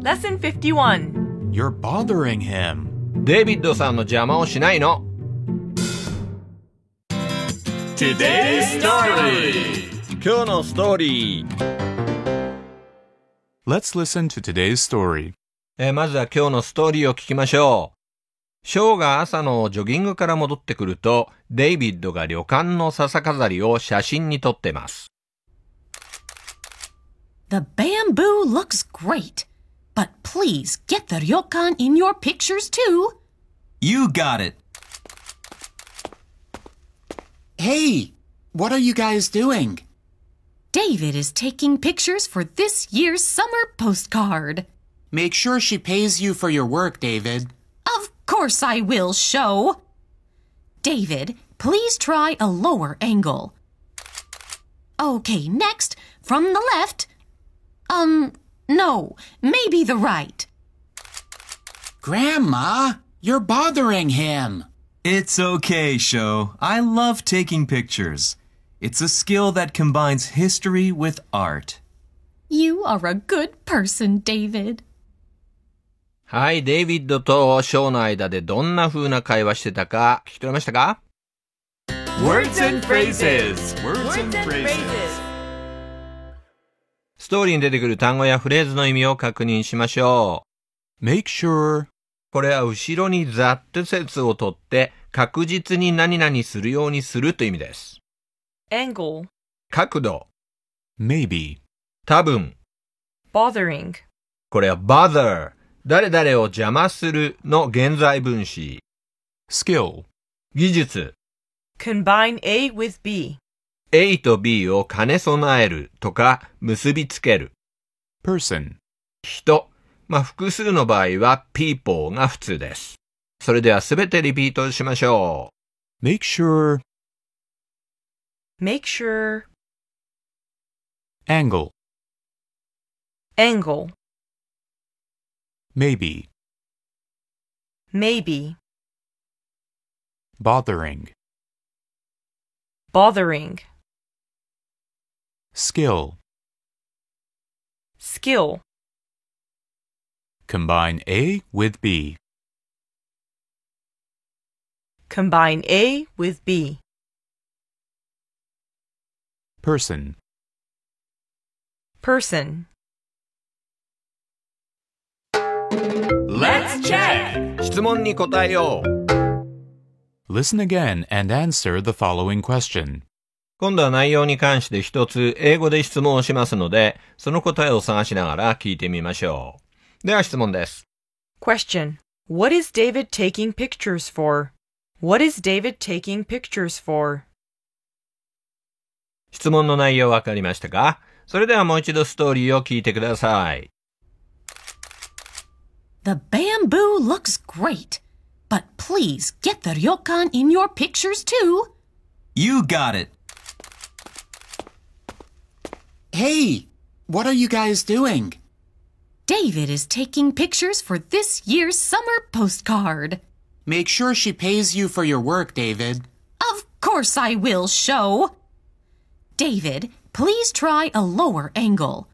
Lesson 51 You're bothering him. デビッドさんの邪魔をしないの。Today's Story 今日のストーリー Let's listen to today's story. えまずは今日のストーリーを聞きましょう。ショーが朝のジョギングから戻ってくると、デイビッドが旅館の笹飾りを写真に撮ってます。The bamboo looks great. But please get the ryokan in your pictures too. You got it. Hey, what are you guys doing? David is taking pictures for this year's summer postcard. Make sure she pays you for your work, David. Of course I will, show. David, please try a lower angle. Okay, next, from the left. Um, no, maybe the right. Grandma, you're bothering him. It's okay, Sho. I love taking pictures. It's a skill that combines history with art. You are a good person, David. はい、デイビッドとショーの間でどんな風な会話してたか聞き取れましたか Words and phrases! Words and phrases! ストーリーに出てくる単語やフレーズの意味を確認しましょう。make sure これは後ろにざっと説を取って確実に何々するようにするという意味です。angle 角度 maybe 多分 bothering これは bother 誰々を邪魔するの現在分詞 skill 技術 combine A with B A と B を兼ね備えるとか結びつける。person 人。まあ、複数の場合は people が普通です。それではすべてリピートしましょう。make sure make sure angle angle maybe maybe bothering bothering skill skill combine a with b combine a with b person person Let's check! 質問に答えよう Listen again and answer the following question. 今度は内容に関して一つ英語で質問をしますので、その答えを探しながら聞いてみましょう。では質問です。Question. What is David taking pictures for? What is David taking pictures for? 質問の内容わかりましたかそれではもう一度ストーリーを聞いてください。The bamboo looks great, but please get the ryokan in your pictures too. You got it. Hey, what are you guys doing? David is taking pictures for this year's summer postcard. Make sure she pays you for your work, David. Of course I will, show. David, please try a lower angle.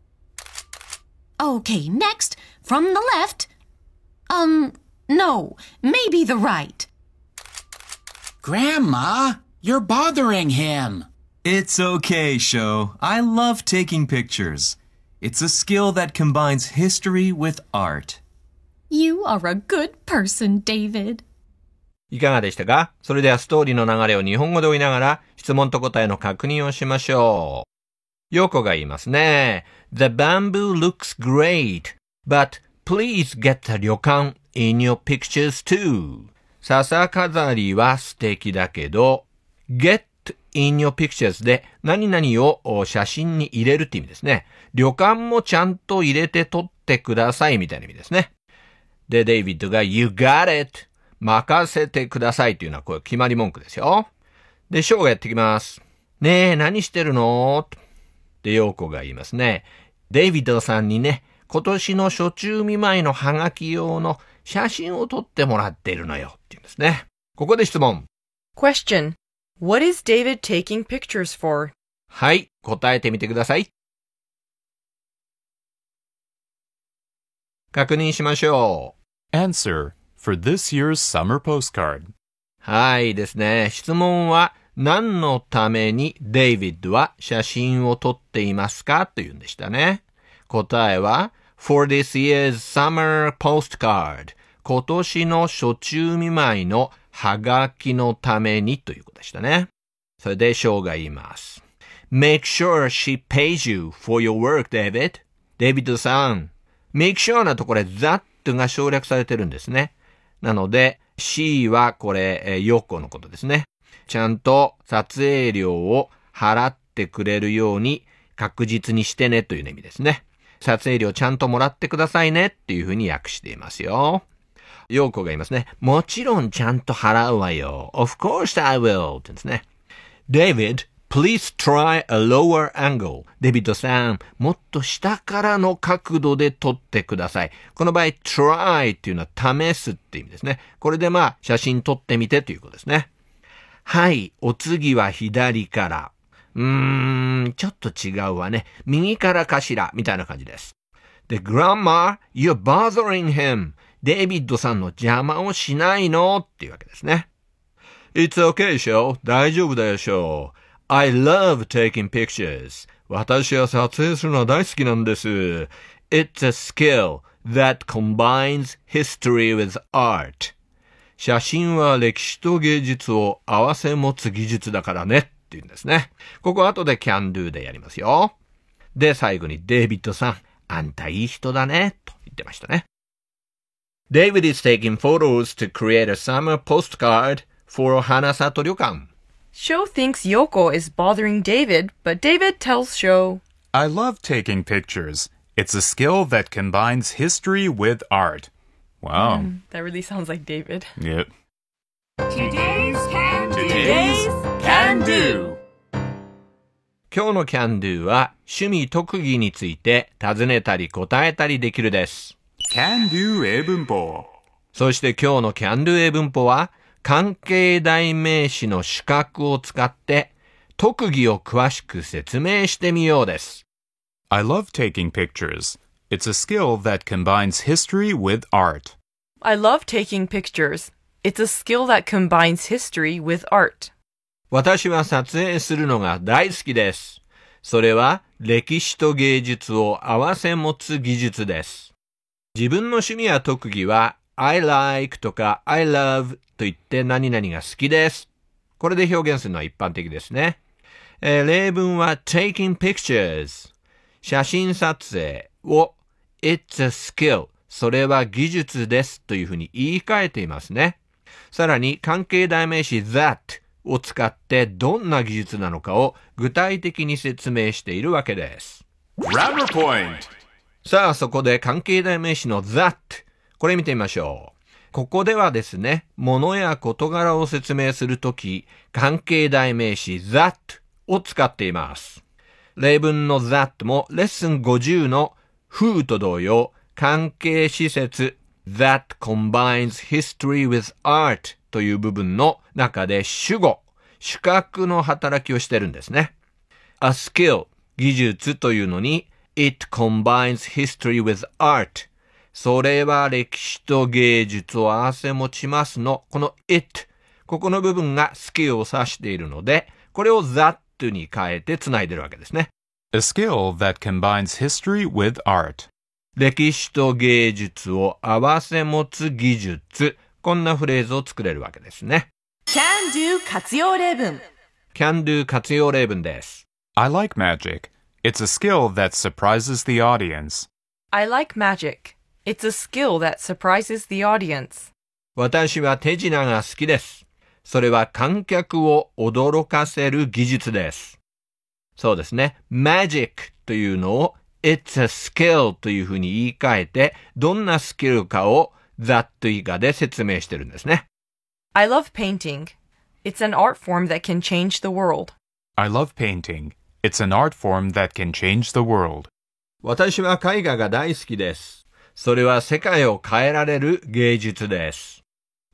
Okay, next, from the left. Um, no, maybe the right. Grandma, you're bothering him. It's okay, Sho. I love taking pictures. It's a skill that combines history with art. You are a good person, David. いかがでしたかそれではストーリーの流れを日本語で追いながら質問と答えの確認をしましょう。ヨコが言いますね。The bamboo looks great, but please get the 旅館 in your pictures too. 笹飾りは素敵だけど、get in your pictures で何々を写真に入れるって意味ですね。旅館もちゃんと入れて撮ってくださいみたいな意味ですね。で、デイビッドが You got it! 任せてくださいというのはこれ決まり文句ですよ。で、ショーがやってきます。ねえ、何してるので、ヨーコが言いますね。デイビッドさんにね、今年の初中見舞いのハガキ用の写真を撮ってもらってるのよって言うんですね。ここで質問。Question What is David taking pictures for? はい、答えてみてください。確認しましょう。Answer for this year's summer postcard. はいですね。質問は何のためにデイビッドは写真を撮っていますかというんでしたね。答えは for this year's summer postcard 今年の初中見舞いのはがきのためにということでしたね。それで、ショーが言います。Make sure she pays you for your work, David. デビッドさん。make sure なとこれ that が省略されてるんですね。なので、she はこれ、えー、のことですね。ちゃんと撮影料を払ってくれるように確実にしてねという意味ですね。撮影料ちゃんともらってくださいねっていうふうに訳していますよ。陽子が言いますね。もちろんちゃんと払うわよ。Of course I will. って言うんですね。David, please try a lower angle. デビッドさん、もっと下からの角度で撮ってください。この場合、try っていうのは試すって意味ですね。これでまあ、写真撮ってみてということですね。はい、お次は左から。うーん、ちょっと違うわね。右からかしら、みたいな感じです。で、grandma, you're bothering him. デイビッドさんの邪魔をしないのっていうわけですね。It's okay, しょ大丈夫だよ、しょ I love taking pictures. 私は撮影するのは大好きなんです。It's a skill that combines history with art. 写真は歴史と芸術を合わせ持つ技術だからねっていうんですね。ここ後で can do でやりますよ。で、最後にデイビッドさん、あんたいい人だね、と言ってましたね。David is taking photos to create a summer postcard for Hanasato Ryokan. Sho thinks Yoko is bothering David, but David tells Sho, I love taking pictures. It's a skill that combines history with art. Wow. Mm, that really sounds like David. Yep. Today's Can Do. Today's Can Do. 今日の Can Do は趣味特技について尋ねたり答えたりできるです。Can do 英文法。そして今日の Can do 英文法は、関係代名詞の主格を使って、特技を詳しく説明してみようです。I love taking pictures. It's a skill that combines history with art. I love taking pictures. It's a skill that combines history with art. 私は撮影するのが大好きです。それは歴史と芸術を合わせ持つ技術です。自分の趣味や特技は I like とか I love と言って何々が好きです。これで表現するのは一般的ですね。えー、例文は taking pictures 写真撮影を it's a skill それは技術ですというふうに言い換えていますね。さらに関係代名詞 that を使ってどんな技術なのかを具体的に説明しているわけです。ラブポイントさあ、そこで関係代名詞の that。これ見てみましょう。ここではですね、物や事柄を説明するとき、関係代名詞 that を使っています。例文の that もレッスン50の who と同様、関係施設 that combines history with art という部分の中で主語、主格の働きをしてるんですね。a skill 技術というのに It combines history with art. それは歴史と芸術を合わせ持ちますの、この it。ここの部分がスキルを指しているので、これを that に変えて繋いでるわけですね。A skill that combines history with art. 歴史と芸術を合わせ持つ技術。こんなフレーズを作れるわけですね。can do 活用例文 can do 活用例文です。I like magic. It's a skill that surprises the audience. I like magic. It's a skill that surprises the audience. 私は手品が好きです。それは観客を驚かせる技術です。そうですね。magic というのを it's a skill というふうに言い換えて、どんなスキルかを that 以下で説明してるんですね。I love painting. It's an art form that can change the world. I love painting. It's an art form that can change the world. 私は絵画が大好きです。それは世界を変えられる芸術です。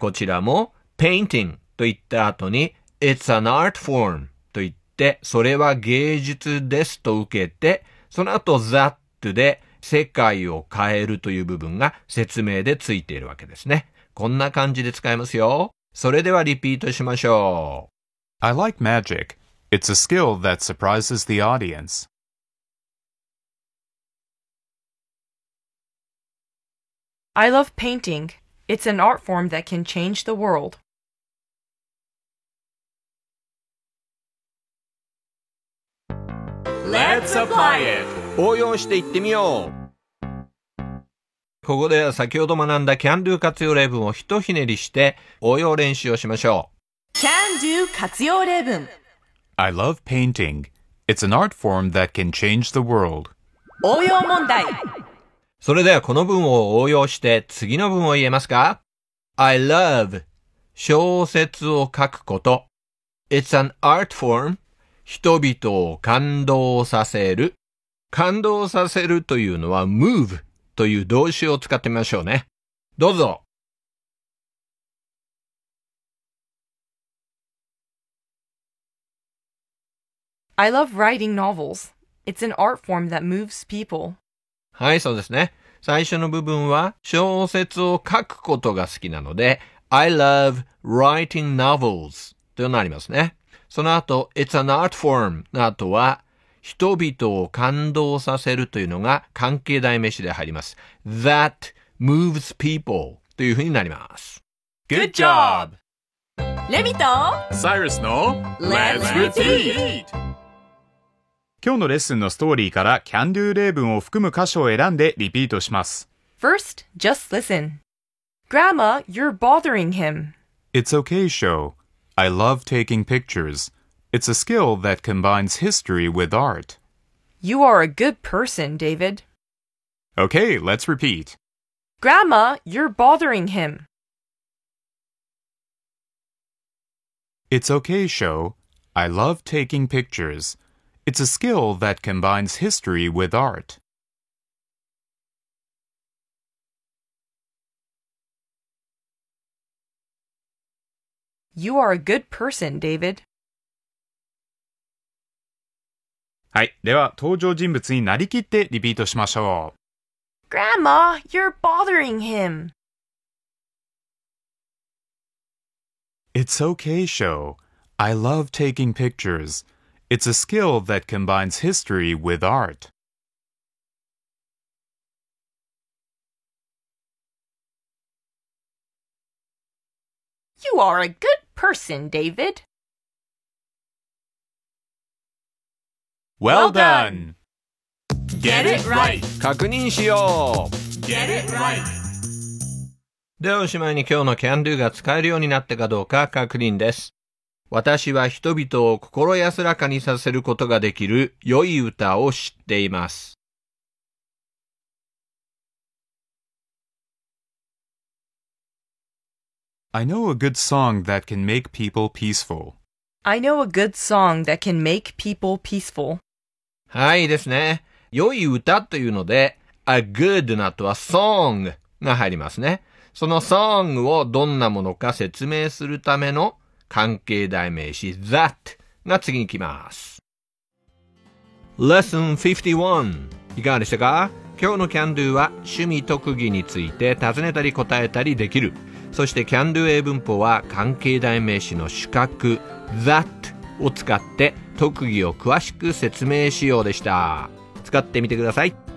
こちらも painting と言った後に It's an art form と言ってそれは芸術ですと受けてその後 that で世界を変えるという部分が説明でついているわけですね。こんな感じで使えますよ。それではリピートしましょう。I like magic It's a skill that surprises the audience. I love painting. It's an art form that can change the world. Let's apply it! 応用していってみようここでは先ほど学んだ Can Do 活用例文をひとひねりして応用練習をしましょう。Can Do 活用例文 I love painting. It's an art form that can change the world. 応用問題それではこの文を応用して次の文を言えますか ?I love 小説を書くこと。It's an art form 人々を感動させる。感動させるというのは move という動詞を使ってみましょうね。どうぞ。I love writing novels. It's an art form that moves people. はい、そうですね。最初の部分は小説を書くことが好きなので、I love writing novels というのがりますね。その後、It's an art form の後は、人々を感動させるというのが関係代名詞で入ります。That moves people というふうになります。Good job! レミとサイラスの Let's Repeat! 今日のレッスンのストーリーから can do 例文を含む箇所を選んでリピートします。First, just listen. Grandma, you're bothering him. It's okay, Sho. I love taking pictures. It's a skill that combines history with art. You are a good person, David. Okay, let's repeat. Grandma, you're bothering him. It's okay, Sho. I love taking pictures. It's a skill that combines history with art. You are a good person, David. はい。では、登場人物になりきってリピートしましょう。Grandma, you're bothering him. It's okay, Show. I love taking pictures. It's a skill that combines history with art. You are a good person, David. Well done! Get it right! 確認しよう Get it right! ではおしまいに今日の can do が使えるようになったかどうか確認です。私は人々を心安らかにさせることができる良い歌を知っています。I know a good song that can make people peaceful. I know a good song that can make people peaceful. はいですね。良い歌というので、a good の後は song が入りますね。その song をどんなものか説明するための関係代名詞 that が次に来ます。Lesson 51いかがでしたか今日の Can Do は趣味特技について尋ねたり答えたりできる。そして Can Do 英文法は関係代名詞の主格 that を使って特技を詳しく説明しようでした。使ってみてください。